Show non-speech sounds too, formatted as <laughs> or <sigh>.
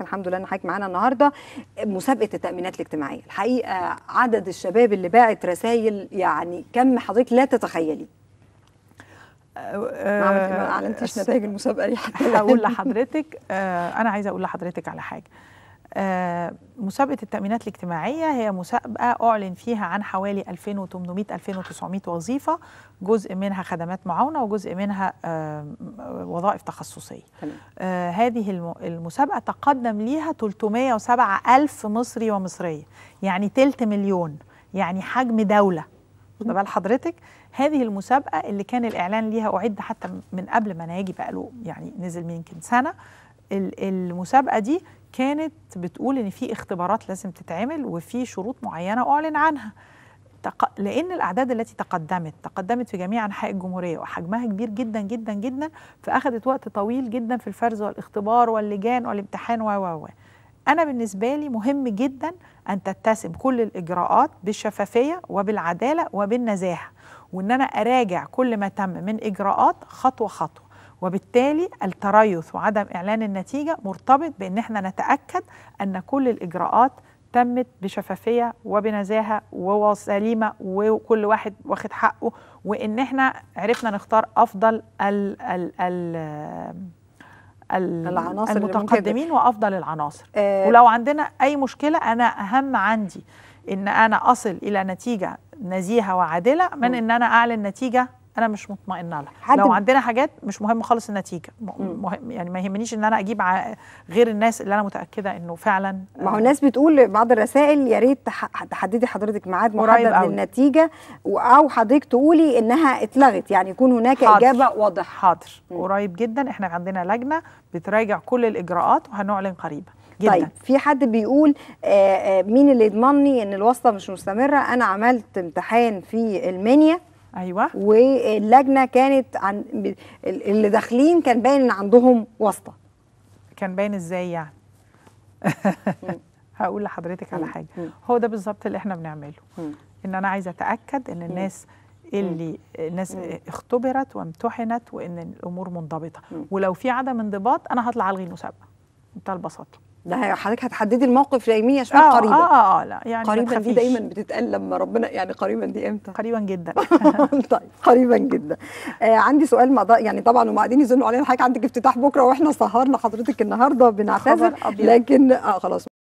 الحمد لله ان حضرتك معانا النهارده مسابقه التامينات الاجتماعيه الحقيقه عدد الشباب اللي باعت رسائل يعني كم حضرتك لا تتخيلي آه، ما آه، اعلنتيش نتائج المسابقه دي حتى اقول لحضرتك آه، انا عايزه اقول لحضرتك على حاجه آه، مسابقة التأمينات الاجتماعية هي مسابقة أعلن فيها عن حوالي 2800-2900 وظيفة جزء منها خدمات معاونة وجزء منها آه، وظائف تخصصية آه، هذه المسابقة تقدم ليها 307 ألف مصري ومصرية يعني تلت مليون يعني حجم دولة واخده بال حضرتك هذه المسابقة اللي كان الإعلان ليها أعد حتى من قبل ما أنا بقاله يعني نزل من يمكن سنة المسابقة دي كانت بتقول ان في اختبارات لازم تتعمل وفي شروط معينه اعلن عنها لان الاعداد التي تقدمت تقدمت في جميع انحاء الجمهوريه وحجمها كبير جدا جدا جدا فاخذت وقت طويل جدا في الفرز والاختبار واللجان والامتحان و و انا بالنسبه لي مهم جدا ان تتسم كل الاجراءات بالشفافيه وبالعداله وبالنزاهه وان انا اراجع كل ما تم من اجراءات خطوه خطوه وبالتالي التريث وعدم إعلان النتيجة مرتبط بأن احنا نتأكد أن كل الإجراءات تمت بشفافية وبنزاهة وسليمة وكل واحد واخد حقه وإن احنا عرفنا نختار أفضل ال ال ال العناصر المتقدمين وافضل العناصر آه ولو عندنا اي مشكله انا اهم عندي ان انا اصل الى نتيجه نزيهه وعادله من ان انا اعلن نتيجه انا مش مطمئنه لها لو عندنا حاجات مش مهم خالص النتيجه مهم يعني ما يهمنيش ان انا اجيب غير الناس اللي انا متاكده انه فعلا ما هو آه، الناس بتقول بعض الرسائل يا ريت تحددي حضرتك ميعاد محدد للنتيجه او حضرتك تقولي انها اتلغت يعني يكون هناك حاضر. اجابه واضحه حاضر مم. قريب جدا احنا عندنا لجنه بتراجع كل الاجراءات وهنعلن قريبا جدا. طيب في حد بيقول آآ آه، آآ آه، مين اللي يضمنني ان الواسطه مش مستمره انا عملت امتحان في المنيا ايوه واللجنه كانت عن اللي داخلين كان باين ان عندهم واسطه كان باين ازاي يعني <laughs> هقول لحضرتك على حاجه هو ده بالظبط اللي احنا بنعمله ان انا عايزه اتاكد ان الناس اللي الناس اختبرت وامتحنت وان الامور منضبطه ولو في عدم انضباط انا هطلع الغي المسابقه بمنتهى البساطه ده حضرتك هتحددي الموقف لايمية شويه آه قريبا آه،, اه اه لا يعني قريبا دي دايما بتتقال لما ربنا يعني قريبا دي امتى؟ قريبا جدا <laughs> طيب قريبا جدا آه عندي سؤال مع يعني طبعا هم قاعدين يزنوا علينا حضرتك عندك افتتاح بكره واحنا سهرنا حضرتك النهارده بنعتذر لكن اه خلاص